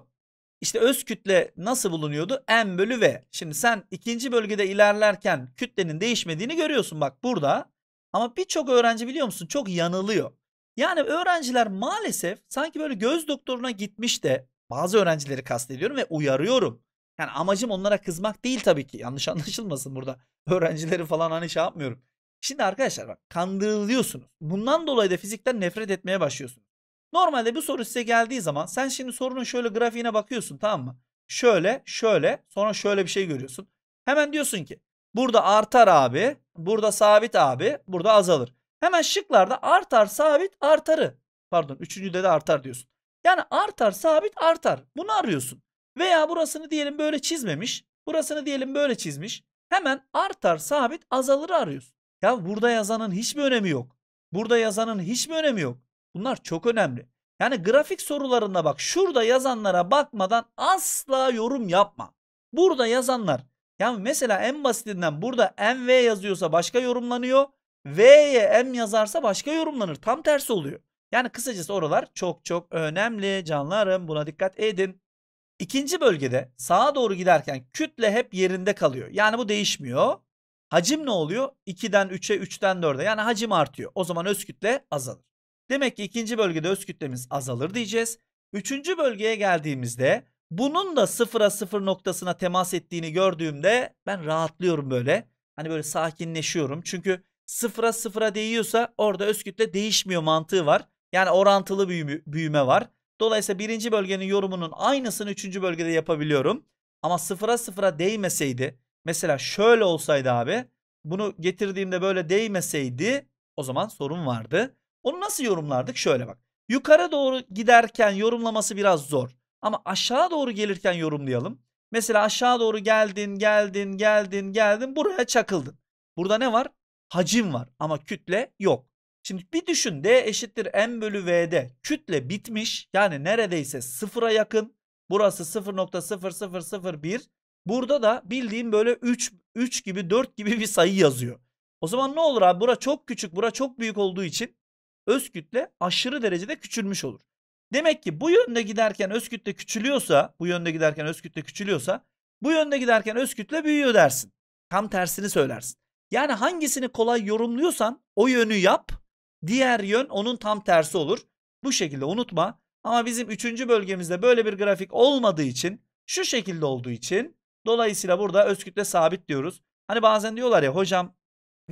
A: İşte öz kütle nasıl bulunuyordu? M bölü V. Şimdi sen ikinci bölgede ilerlerken kütlenin değişmediğini görüyorsun bak burada. Ama birçok öğrenci biliyor musun çok yanılıyor. Yani öğrenciler maalesef sanki böyle göz doktoruna gitmiş de bazı öğrencileri kastediyorum ve uyarıyorum. Yani amacım onlara kızmak değil tabii ki. Yanlış anlaşılmasın burada. Öğrencileri falan hani şey yapmıyorum. Şimdi arkadaşlar bak kandırılıyorsunuz. Bundan dolayı da fizikten nefret etmeye başlıyorsunuz. Normalde bu soru size geldiği zaman sen şimdi sorunun şöyle grafiğine bakıyorsun tamam mı? Şöyle, şöyle, sonra şöyle bir şey görüyorsun. Hemen diyorsun ki burada artar abi, burada sabit abi, burada azalır. Hemen şıklarda artar sabit artarı. Pardon üçüncüde de artar diyorsun. Yani artar sabit artar. Bunu arıyorsun. Veya burasını diyelim böyle çizmemiş. Burasını diyelim böyle çizmiş. Hemen artar sabit azalırı arıyorsun. Ya burada yazanın hiç hiçbir önemi yok. Burada yazanın hiç hiçbir önemi yok. Bunlar çok önemli. Yani grafik sorularında bak şurada yazanlara bakmadan asla yorum yapma. Burada yazanlar yani mesela en basitinden burada MV yazıyorsa başka yorumlanıyor. V'ye M yazarsa başka yorumlanır. Tam tersi oluyor. Yani kısacası oralar çok çok önemli canlarım. Buna dikkat edin. İkinci bölgede sağa doğru giderken kütle hep yerinde kalıyor. Yani bu değişmiyor. Hacim ne oluyor? 2'den 3'e 3'ten 4'e yani hacim artıyor. O zaman öz kütle azalır. Demek ki ikinci bölgede öz kütlemiz azalır diyeceğiz. Üçüncü bölgeye geldiğimizde bunun da sıfıra sıfır noktasına temas ettiğini gördüğümde ben rahatlıyorum böyle. Hani böyle sakinleşiyorum. Çünkü sıfıra sıfıra değiyorsa orada Özküt'le değişmiyor mantığı var. Yani orantılı büyüme, büyüme var. Dolayısıyla birinci bölgenin yorumunun aynısını üçüncü bölgede yapabiliyorum. Ama sıfıra sıfıra değmeseydi mesela şöyle olsaydı abi bunu getirdiğimde böyle değmeseydi o zaman sorun vardı. Onu nasıl yorumlardık? Şöyle bak. Yukarı doğru giderken yorumlaması biraz zor. Ama aşağı doğru gelirken yorumlayalım. Mesela aşağı doğru geldin, geldin, geldin, geldin. Buraya çakıldın. Burada ne var? hacim var ama kütle yok. Şimdi bir düşün D eşittir M bölü V'de kütle bitmiş yani neredeyse sıfıra yakın. Burası 0.0001. Burada da bildiğim böyle 3, 3 gibi 4 gibi bir sayı yazıyor. O zaman ne olur abi bura çok küçük bura çok büyük olduğu için öz kütle aşırı derecede küçülmüş olur. Demek ki bu yönde giderken öz kütle küçülüyorsa bu yönde giderken öz kütle küçülüyorsa bu yönde giderken öz kütle büyüyor dersin. Tam tersini söylersin. Yani hangisini kolay yorumluyorsan o yönü yap. Diğer yön onun tam tersi olur. Bu şekilde unutma. Ama bizim 3. bölgemizde böyle bir grafik olmadığı için şu şekilde olduğu için dolayısıyla burada özkütle sabit diyoruz. Hani bazen diyorlar ya hocam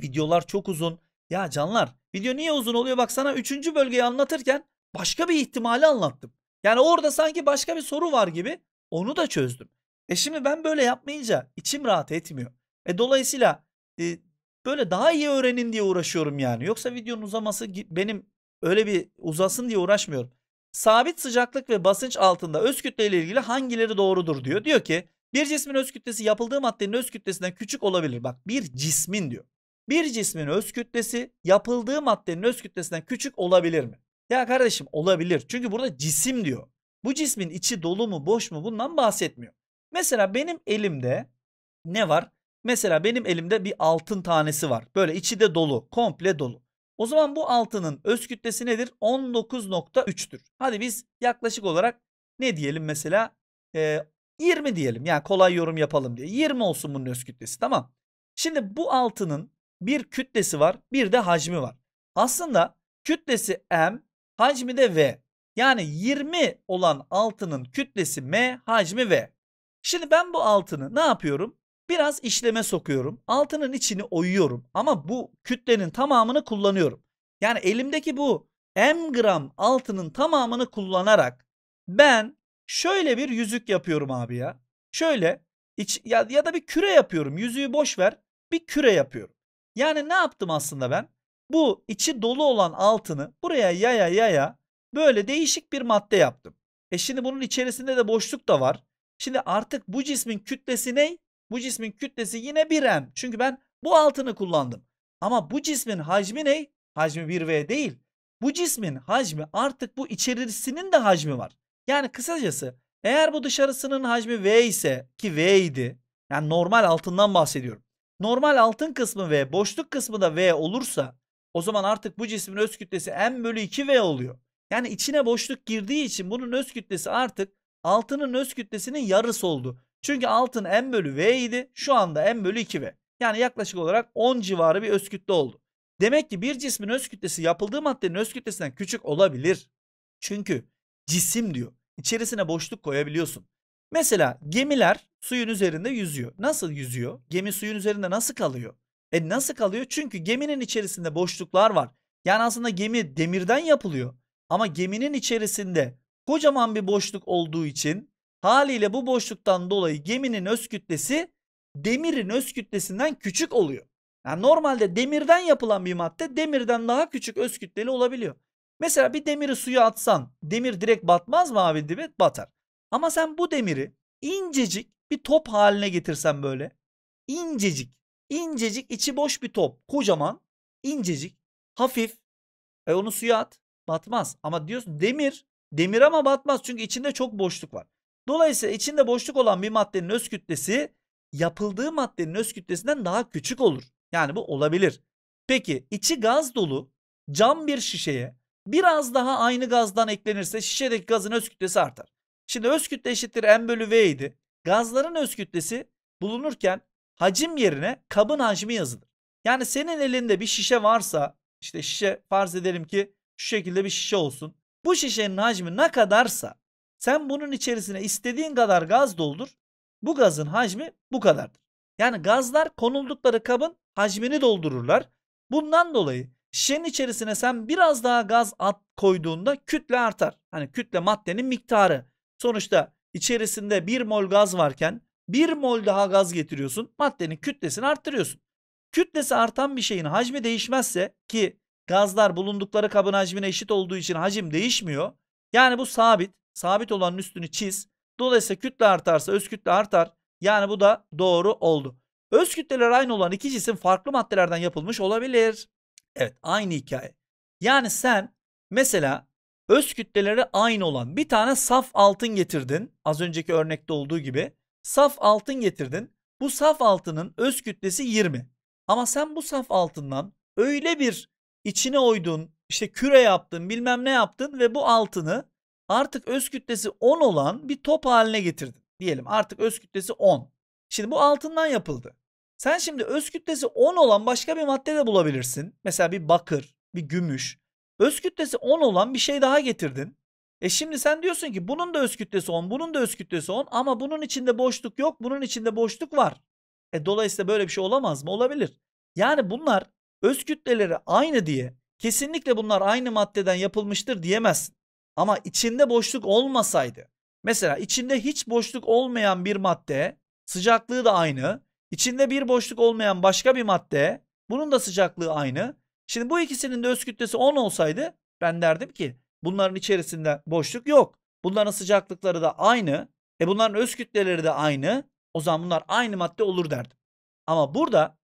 A: videolar çok uzun. Ya canlar video niye uzun oluyor? Bak sana 3. bölgeyi anlatırken başka bir ihtimali anlattım. Yani orada sanki başka bir soru var gibi onu da çözdüm. E şimdi ben böyle yapmayınca içim rahat etmiyor. E dolayısıyla e, Böyle daha iyi öğrenin diye uğraşıyorum yani. Yoksa videonun uzaması benim öyle bir uzasın diye uğraşmıyorum. Sabit sıcaklık ve basınç altında öz kütle ile ilgili hangileri doğrudur diyor. Diyor ki bir cismin öz kütlesi yapıldığı maddenin öz kütlesinden küçük olabilir. Bak bir cismin diyor. Bir cismin öz kütlesi yapıldığı maddenin öz kütlesinden küçük olabilir mi? Ya kardeşim olabilir. Çünkü burada cisim diyor. Bu cismin içi dolu mu boş mu bundan bahsetmiyor. Mesela benim elimde ne var? Mesela benim elimde bir altın tanesi var. Böyle içi de dolu, komple dolu. O zaman bu altının öz kütlesi nedir? 19.3'tür. Hadi biz yaklaşık olarak ne diyelim mesela? E, ee, 20 diyelim. Yani kolay yorum yapalım diye. 20 olsun bunun öz kütlesi tamam. Şimdi bu altının bir kütlesi var, bir de hacmi var. Aslında kütlesi m, hacmi de v. Yani 20 olan altının kütlesi m, hacmi v. Şimdi ben bu altını ne yapıyorum? Biraz işleme sokuyorum. Altının içini oyuyorum ama bu kütlenin tamamını kullanıyorum. Yani elimdeki bu m gram altının tamamını kullanarak ben şöyle bir yüzük yapıyorum abi ya. Şöyle iç, ya, ya da bir küre yapıyorum. Yüzüğü boş ver. Bir küre yapıyorum. Yani ne yaptım aslında ben? Bu içi dolu olan altını buraya yaya yaya böyle değişik bir madde yaptım. E şimdi bunun içerisinde de boşluk da var. Şimdi artık bu cismin kütlesi ney? Bu cismin kütlesi yine 1 m. Çünkü ben bu altını kullandım. Ama bu cismin hacmi ne? Hacmi 1v değil. Bu cismin hacmi artık bu içerisinin de hacmi var. Yani kısacası eğer bu dışarısının hacmi v ise ki v idi. Yani normal altından bahsediyorum. Normal altın kısmı v boşluk kısmı da v olursa o zaman artık bu cismin öz kütlesi m bölü 2v oluyor. Yani içine boşluk girdiği için bunun öz kütlesi artık altının öz kütlesinin yarısı oldu. Çünkü altın m bölü v idi. Şu anda m bölü 2v. Yani yaklaşık olarak 10 civarı bir öz kütle oldu. Demek ki bir cismin öz kütlesi yapıldığı maddenin öz kütlesinden küçük olabilir. Çünkü cisim diyor. İçerisine boşluk koyabiliyorsun. Mesela gemiler suyun üzerinde yüzüyor. Nasıl yüzüyor? Gemi suyun üzerinde nasıl kalıyor? E nasıl kalıyor? Çünkü geminin içerisinde boşluklar var. Yani aslında gemi demirden yapılıyor. Ama geminin içerisinde kocaman bir boşluk olduğu için Haliyle bu boşluktan dolayı geminin öz kütlesi demirin öz kütlesinden küçük oluyor. Yani normalde demirden yapılan bir madde demirden daha küçük öz kütleli olabiliyor. Mesela bir demiri suya atsan demir direkt batmaz mı abi dibe? Batar. Ama sen bu demiri incecik bir top haline getirsen böyle. incecik, incecik içi boş bir top. Kocaman, incecik, hafif. E onu suya at batmaz. Ama diyorsun demir, demir ama batmaz çünkü içinde çok boşluk var. Dolayısıyla içinde boşluk olan bir maddenin öz kütlesi yapıldığı maddenin öz kütlesinden daha küçük olur. Yani bu olabilir. Peki içi gaz dolu cam bir şişeye biraz daha aynı gazdan eklenirse şişedeki gazın öz kütlesi artar. Şimdi öz kütle eşittir m bölü v idi. Gazların öz kütlesi bulunurken hacim yerine kabın hacmi yazılır. Yani senin elinde bir şişe varsa işte şişe farz edelim ki şu şekilde bir şişe olsun. Bu şişenin hacmi ne kadarsa sen bunun içerisine istediğin kadar gaz doldur. Bu gazın hacmi bu kadardır. Yani gazlar konuldukları kabın hacmini doldururlar. Bundan dolayı şişenin içerisine sen biraz daha gaz at koyduğunda kütle artar. Hani kütle maddenin miktarı. Sonuçta içerisinde 1 mol gaz varken 1 mol daha gaz getiriyorsun. Maddenin kütlesini arttırıyorsun. Kütlesi artan bir şeyin hacmi değişmezse ki gazlar bulundukları kabın hacmine eşit olduğu için hacim değişmiyor. Yani bu sabit. Sabit olanın üstünü çiz. Dolayısıyla kütle artarsa öz kütle artar. Yani bu da doğru oldu. Öz kütleler aynı olan iki cisim farklı maddelerden yapılmış olabilir. Evet aynı hikaye. Yani sen mesela öz kütleleri aynı olan bir tane saf altın getirdin. Az önceki örnekte olduğu gibi. Saf altın getirdin. Bu saf altının öz kütlesi 20. Ama sen bu saf altından öyle bir içine oydun, işte küre yaptın, bilmem ne yaptın ve bu altını artık öz kütlesi 10 olan bir top haline getirdin. Diyelim artık öz kütlesi 10. Şimdi bu altından yapıldı. Sen şimdi öz kütlesi 10 olan başka bir madde de bulabilirsin. Mesela bir bakır, bir gümüş. Öz kütlesi 10 olan bir şey daha getirdin. E şimdi sen diyorsun ki bunun da öz kütlesi 10, bunun da öz kütlesi 10 ama bunun içinde boşluk yok, bunun içinde boşluk var. E dolayısıyla böyle bir şey olamaz mı? Olabilir. Yani bunlar öz kütleleri aynı diye kesinlikle bunlar aynı maddeden yapılmıştır diyemezsin. Ama içinde boşluk olmasaydı. Mesela içinde hiç boşluk olmayan bir madde sıcaklığı da aynı. İçinde bir boşluk olmayan başka bir madde bunun da sıcaklığı aynı. Şimdi bu ikisinin de öz kütlesi 10 olsaydı ben derdim ki bunların içerisinde boşluk yok. Bunların sıcaklıkları da aynı. E bunların öz kütleleri de aynı. O zaman bunlar aynı madde olur derdim. Ama burada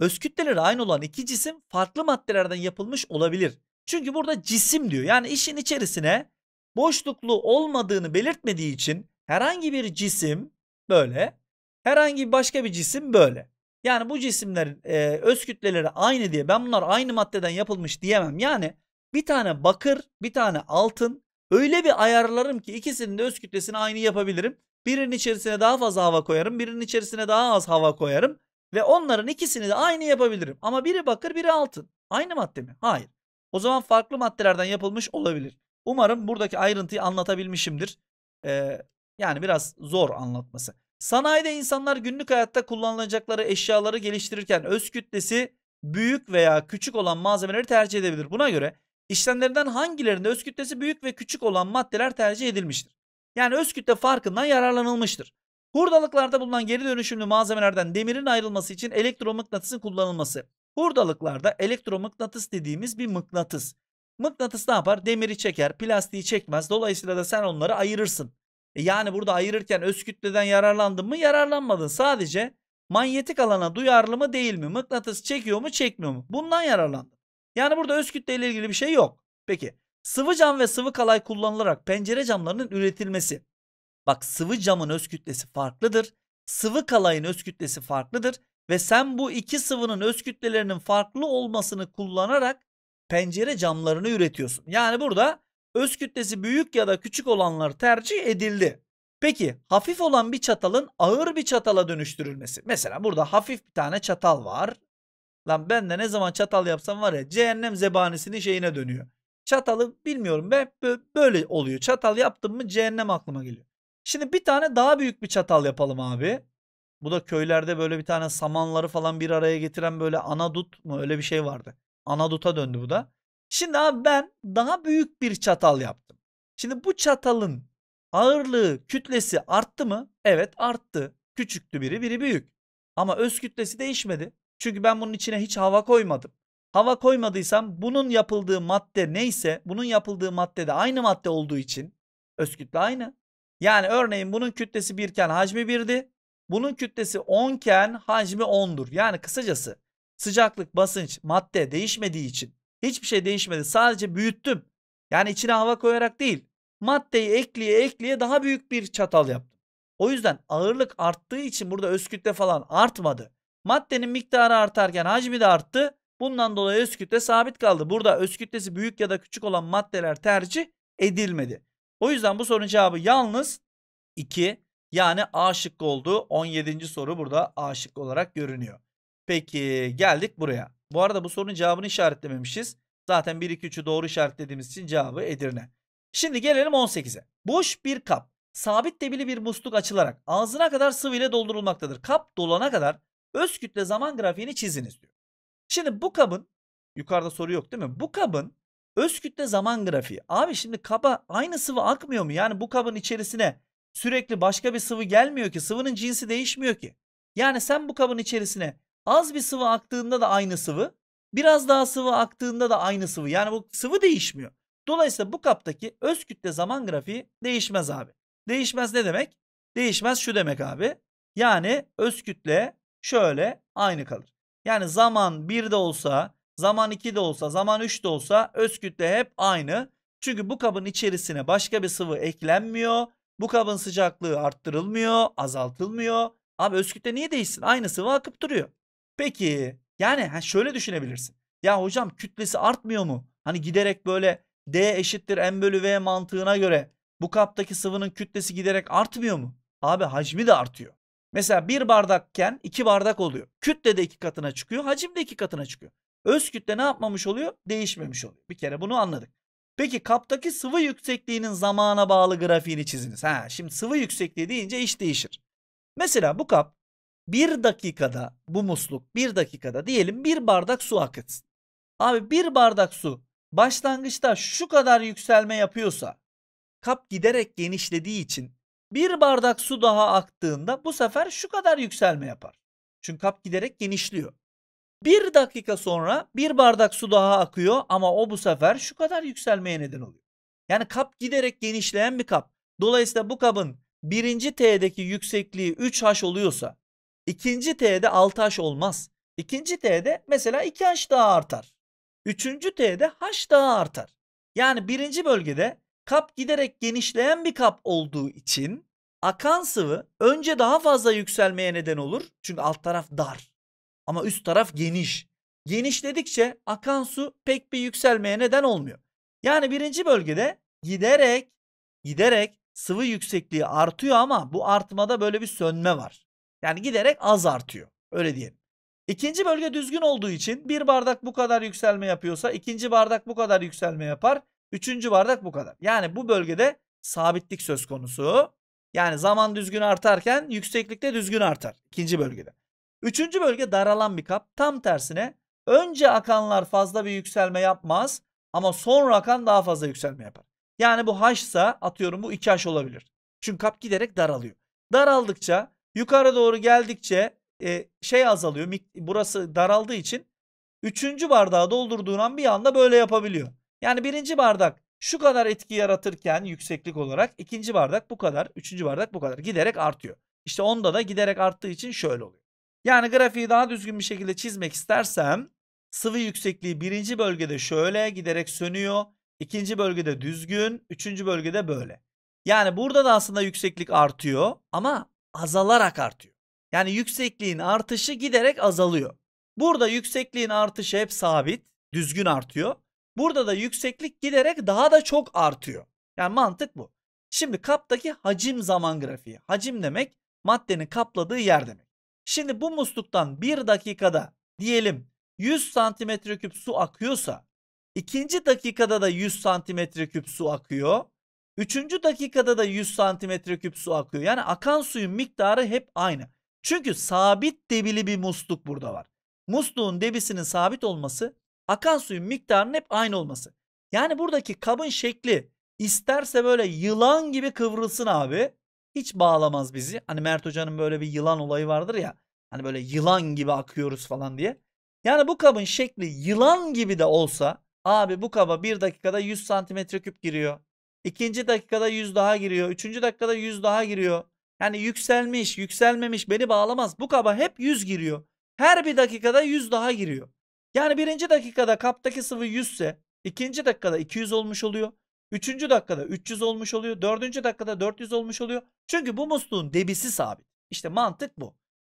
A: öz kütleleri aynı olan iki cisim farklı maddelerden yapılmış olabilir. Çünkü burada cisim diyor. Yani işin içerisine boşluklu olmadığını belirtmediği için herhangi bir cisim böyle, herhangi başka bir cisim böyle. Yani bu cisimlerin e, öz kütleleri aynı diye ben bunlar aynı maddeden yapılmış diyemem. Yani bir tane bakır, bir tane altın öyle bir ayarlarım ki ikisinin de öz kütlesini aynı yapabilirim. Birinin içerisine daha fazla hava koyarım, birinin içerisine daha az hava koyarım ve onların ikisini de aynı yapabilirim. Ama biri bakır, biri altın. Aynı madde mi? Hayır. O zaman farklı maddelerden yapılmış olabilir. Umarım buradaki ayrıntıyı anlatabilmişimdir. Ee, yani biraz zor anlatması. Sanayide insanlar günlük hayatta kullanılacakları eşyaları geliştirirken öz kütlesi büyük veya küçük olan malzemeleri tercih edebilir. Buna göre işlemlerden hangilerinde öz kütlesi büyük ve küçük olan maddeler tercih edilmiştir. Yani öz kütle farkından yararlanılmıştır. Hurdalıklarda bulunan geri dönüşümlü malzemelerden demirin ayrılması için elektromıknatısın kullanılması. Hurdalıklarda elektromıknatıs dediğimiz bir mıknatıs. Mıknatıs ne yapar? Demiri çeker, plastiği çekmez. Dolayısıyla da sen onları ayırırsın. E yani burada ayırırken öz kütleden yararlandın mı? Yararlanmadın. Sadece manyetik alana duyarlı mı değil mi? Mıknatıs çekiyor mu çekmiyor mu? Bundan yararlandın. Yani burada öz kütleyle ilgili bir şey yok. Peki sıvı cam ve sıvı kalay kullanılarak pencere camlarının üretilmesi. Bak sıvı camın öz kütlesi farklıdır. Sıvı kalayın öz kütlesi farklıdır ve sen bu iki sıvının öz kütlelerinin farklı olmasını kullanarak pencere camlarını üretiyorsun. Yani burada öz kütlesi büyük ya da küçük olanlar tercih edildi. Peki hafif olan bir çatalın ağır bir çatala dönüştürülmesi. Mesela burada hafif bir tane çatal var. Lan ben de ne zaman çatal yapsam var ya cehennem zebanisinin şeyine dönüyor. Çatalı bilmiyorum ben böyle oluyor. Çatal yaptım mı cehennem aklıma geliyor. Şimdi bir tane daha büyük bir çatal yapalım abi. Bu da köylerde böyle bir tane samanları falan bir araya getiren böyle anadut mu öyle bir şey vardı. Anadut'a döndü bu da. Şimdi abi ben daha büyük bir çatal yaptım. Şimdi bu çatalın ağırlığı, kütlesi arttı mı? Evet arttı. Küçüktü biri, biri büyük. Ama öz kütlesi değişmedi. Çünkü ben bunun içine hiç hava koymadım. Hava koymadıysam bunun yapıldığı madde neyse bunun yapıldığı madde de aynı madde olduğu için öz kütle aynı. Yani örneğin bunun kütlesi birken hacmi birdi. Bunun kütlesi 10 iken hacmi 10'dur. Yani kısacası sıcaklık, basınç, madde değişmediği için hiçbir şey değişmedi. Sadece büyüttüm. Yani içine hava koyarak değil. Maddeyi ekleye ekleye daha büyük bir çatal yaptım. O yüzden ağırlık arttığı için burada öz kütle falan artmadı. Maddenin miktarı artarken hacmi de arttı. Bundan dolayı öz kütle sabit kaldı. Burada öz kütlesi büyük ya da küçük olan maddeler tercih edilmedi. O yüzden bu sorunun cevabı yalnız 2 yani A şıkkı olduğu 17. soru burada A şıkkı olarak görünüyor. Peki geldik buraya. Bu arada bu sorunun cevabını işaretlememişiz. Zaten 1 2 3'ü doğru işaretlediğimiz için cevabı Edirne. Şimdi gelelim 18'e. Boş bir kap sabit debili bir musluk açılarak ağzına kadar sıvı ile doldurulmaktadır. Kap dolana kadar öz kütle zaman grafiğini çiziniz diyor. Şimdi bu kabın yukarıda soru yok değil mi? Bu kabın öz kütle zaman grafiği. Abi şimdi kaba aynı sıvı akmıyor mu? Yani bu kabın içerisine Sürekli başka bir sıvı gelmiyor ki. Sıvının cinsi değişmiyor ki. Yani sen bu kabın içerisine az bir sıvı aktığında da aynı sıvı, biraz daha sıvı aktığında da aynı sıvı. Yani bu sıvı değişmiyor. Dolayısıyla bu kaptaki öz kütle zaman grafiği değişmez abi. Değişmez ne demek? Değişmez şu demek abi. Yani öz kütle şöyle aynı kalır. Yani zaman 1 de olsa, zaman 2 de olsa, zaman 3 de olsa öz kütle hep aynı. Çünkü bu kabın içerisine başka bir sıvı eklenmiyor. Bu kabın sıcaklığı arttırılmıyor, azaltılmıyor. Abi öz kütle niye değişsin? Aynı sıvı akıp duruyor. Peki yani şöyle düşünebilirsin. Ya hocam kütlesi artmıyor mu? Hani giderek böyle D eşittir M bölü V mantığına göre bu kaptaki sıvının kütlesi giderek artmıyor mu? Abi hacmi de artıyor. Mesela bir bardakken iki bardak oluyor. Kütle de iki katına çıkıyor, hacim de iki katına çıkıyor. Öz kütle ne yapmamış oluyor? Değişmemiş oluyor. Bir kere bunu anladık. Peki kaptaki sıvı yüksekliğinin zamana bağlı grafiğini çiziniz. Ha, şimdi sıvı yüksekliği deyince iş değişir. Mesela bu kap bir dakikada bu musluk bir dakikada diyelim bir bardak su akıtsın. Abi bir bardak su başlangıçta şu kadar yükselme yapıyorsa kap giderek genişlediği için bir bardak su daha aktığında bu sefer şu kadar yükselme yapar. Çünkü kap giderek genişliyor. Bir dakika sonra bir bardak su daha akıyor ama o bu sefer şu kadar yükselmeye neden oluyor. Yani kap giderek genişleyen bir kap. Dolayısıyla bu kabın birinci T'deki yüksekliği 3H oluyorsa ikinci T'de 6H olmaz. İkinci T'de mesela 2H daha artar. Üçüncü T'de H daha artar. Yani birinci bölgede kap giderek genişleyen bir kap olduğu için akan sıvı önce daha fazla yükselmeye neden olur. Çünkü alt taraf dar. Ama üst taraf geniş. Genişledikçe akan su pek bir yükselmeye neden olmuyor. Yani birinci bölgede giderek giderek sıvı yüksekliği artıyor ama bu artmada böyle bir sönme var. Yani giderek az artıyor. Öyle diyelim. İkinci bölge düzgün olduğu için bir bardak bu kadar yükselme yapıyorsa ikinci bardak bu kadar yükselme yapar. Üçüncü bardak bu kadar. Yani bu bölgede sabitlik söz konusu. Yani zaman düzgün artarken yükseklik de düzgün artar. ikinci bölgede. Üçüncü bölge daralan bir kap. Tam tersine önce akanlar fazla bir yükselme yapmaz ama sonra akan daha fazla yükselme yapar. Yani bu H ise atıyorum bu 2 H olabilir. Çünkü kap giderek daralıyor. Daraldıkça yukarı doğru geldikçe e, şey azalıyor. Burası daraldığı için üçüncü bardağı doldurduğun an bir anda böyle yapabiliyor. Yani birinci bardak şu kadar etki yaratırken yükseklik olarak ikinci bardak bu kadar, üçüncü bardak bu kadar giderek artıyor. İşte onda da giderek arttığı için şöyle oluyor. Yani grafiği daha düzgün bir şekilde çizmek istersem sıvı yüksekliği birinci bölgede şöyle giderek sönüyor. ikinci bölgede düzgün. Üçüncü bölgede böyle. Yani burada da aslında yükseklik artıyor ama azalarak artıyor. Yani yüksekliğin artışı giderek azalıyor. Burada yüksekliğin artışı hep sabit, düzgün artıyor. Burada da yükseklik giderek daha da çok artıyor. Yani mantık bu. Şimdi kaptaki hacim zaman grafiği. Hacim demek maddenin kapladığı yer demek. Şimdi bu musluktan bir dakikada diyelim 100 santimetre küp su akıyorsa ikinci dakikada da 100 santimetre küp su akıyor. Üçüncü dakikada da 100 santimetre küp su akıyor. Yani akan suyun miktarı hep aynı. Çünkü sabit debili bir musluk burada var. Musluğun debisinin sabit olması akan suyun miktarının hep aynı olması. Yani buradaki kabın şekli isterse böyle yılan gibi kıvrılsın abi hiç bağlamaz bizi. Hani Mert Hoca'nın böyle bir yılan olayı vardır ya. Hani böyle yılan gibi akıyoruz falan diye. Yani bu kabın şekli yılan gibi de olsa abi bu kaba bir dakikada 100 santimetre küp giriyor. İkinci dakikada 100 daha giriyor. Üçüncü dakikada 100 daha giriyor. Yani yükselmiş, yükselmemiş beni bağlamaz. Bu kaba hep 100 giriyor. Her bir dakikada 100 daha giriyor. Yani birinci dakikada kaptaki sıvı 100 ise ikinci dakikada 200 olmuş oluyor. Üçüncü dakikada 300 olmuş oluyor. Dördüncü dakikada 400 olmuş oluyor. Çünkü bu musluğun debisi sabit. İşte mantık bu.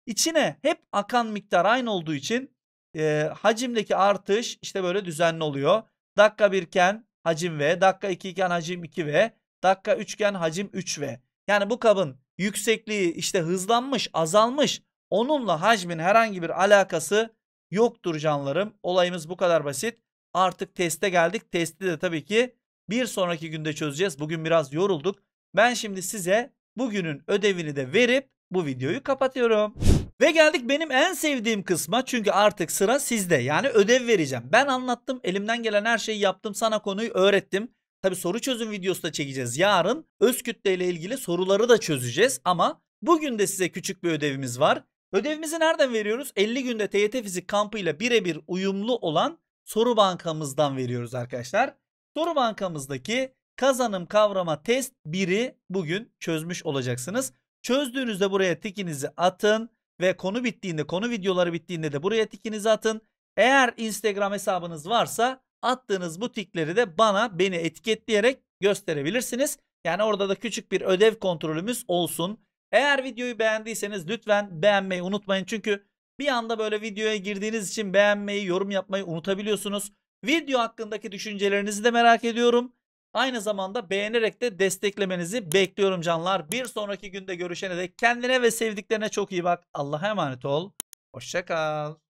A: İçine hep akan miktar aynı olduğu için e, hacimdeki artış işte böyle düzenli oluyor. Dakika birken hacim V, dakika 2 hacim 2V, dakika üçken hacim 3V. Yani bu kabın yüksekliği işte hızlanmış, azalmış. Onunla hacmin herhangi bir alakası yoktur canlarım. Olayımız bu kadar basit. Artık teste geldik. Testi de tabii ki bir sonraki günde çözeceğiz. Bugün biraz yorulduk. Ben şimdi size bugünün ödevini de verip bu videoyu kapatıyorum. Ve geldik benim en sevdiğim kısma çünkü artık sıra sizde yani ödev vereceğim. Ben anlattım elimden gelen her şeyi yaptım sana konuyu öğrettim. Tabi soru çözüm videosu da çekeceğiz yarın. Öz kütle ile ilgili soruları da çözeceğiz ama bugün de size küçük bir ödevimiz var. Ödevimizi nereden veriyoruz? 50 günde TYT fizik kampıyla birebir uyumlu olan soru bankamızdan veriyoruz arkadaşlar. Soru bankamızdaki kazanım kavrama test 1'i bugün çözmüş olacaksınız. Çözdüğünüzde buraya tikinizi atın ve konu bittiğinde, konu videoları bittiğinde de buraya tikinizi atın. Eğer Instagram hesabınız varsa attığınız bu tikleri de bana, beni etiketleyerek gösterebilirsiniz. Yani orada da küçük bir ödev kontrolümüz olsun. Eğer videoyu beğendiyseniz lütfen beğenmeyi unutmayın. Çünkü bir anda böyle videoya girdiğiniz için beğenmeyi, yorum yapmayı unutabiliyorsunuz. Video hakkındaki düşüncelerinizi de merak ediyorum. Aynı zamanda beğenerek de desteklemenizi bekliyorum canlar. Bir sonraki günde görüşene dek kendine ve sevdiklerine çok iyi bak. Allah'a emanet ol. Hoşçakal.